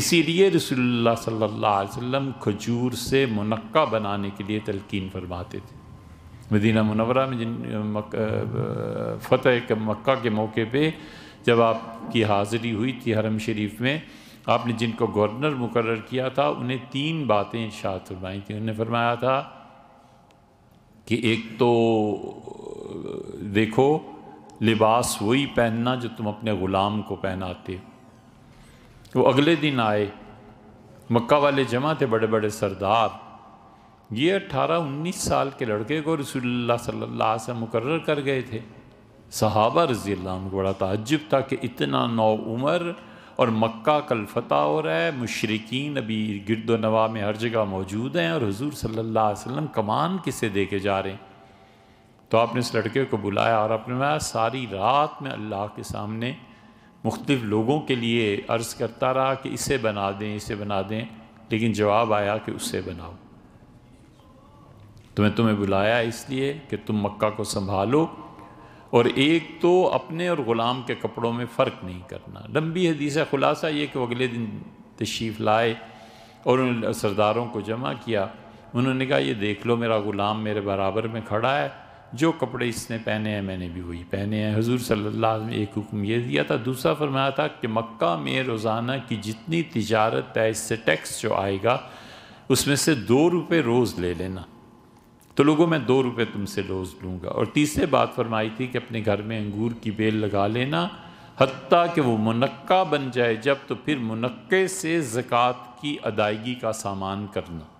इसीलिए रसोल्ला सल्ला वम खजूर से मुनक्का बनाने के लिए तलकिन फरमाते थे मदीना मुनवरा में जिन फ़तेह के मक्का के मौके पे जब आपकी हाज़िरी हुई थी हरम शरीफ में आपने जिनको गवर्नर मुकर किया था उन्हें तीन बातें शाद फरमाई थी उन्होंने फरमाया था कि एक तो देखो लिबास वही पहनना जो तुम अपने ग़ुलाम को पहनाते हो वो अगले दिन आए मक्का वाले जमा थे बड़े बड़े सरदार ये अट्ठारह उन्नीस साल के लड़के को रसुल्ला सल्ला से मुकर कर गए थे सहाबा रजी को बड़ा तजब था कि इतना नौ उम्र और मक्का कल फतह हो रहा है मुशरकिन अभी गिरद नवा में हर जगह मौजूद हैं और हजूर सल्ला वसम कमान किसे दे के जा रहे हैं तो आपने इस लड़के को बुलाया और आपने सारी रात में अल्लाह के सामने मुख्तलिफ़ लोगों के लिए अर्ज़ करता रहा कि इसे बना दें इसे बना दें लेकिन जवाब आया कि उसे बनाओ तुम्हें तो तुम्हें बुलाया इसलिए कि तुम मक्का को संभालो और एक तो अपने और ग़ुलाम के कपड़ों में फ़र्क नहीं करना लंबी हदीस ख़ुलासा ये कि अगले दिन तशीफ़ लाए और उन सरदारों को जमा किया उन्होंने कहा ये देख लो मेरा ग़ुलाम मेरे बराबर में खड़ा है जो कपड़े इसने पहने हैं मैंने भी वही पहने हैं हजूर सल्ला ने एक हुक्म यह दिया था दूसरा फरमाया था कि मक्का में रोज़ाना की जितनी तजारत है इससे टैक्स जो आएगा उसमें से दो रुपये रोज़ ले लेना तो लोगों मैं दो रुपये तुमसे रोज़ लूँगा और तीसरे बात फरमाई थी कि अपने घर में अंगूर की बेल लगा लेना हती कि वो मुनक्का बन जाए जब तो फिर मुनक्के से ज़क़़त की अदायगी का सामान करना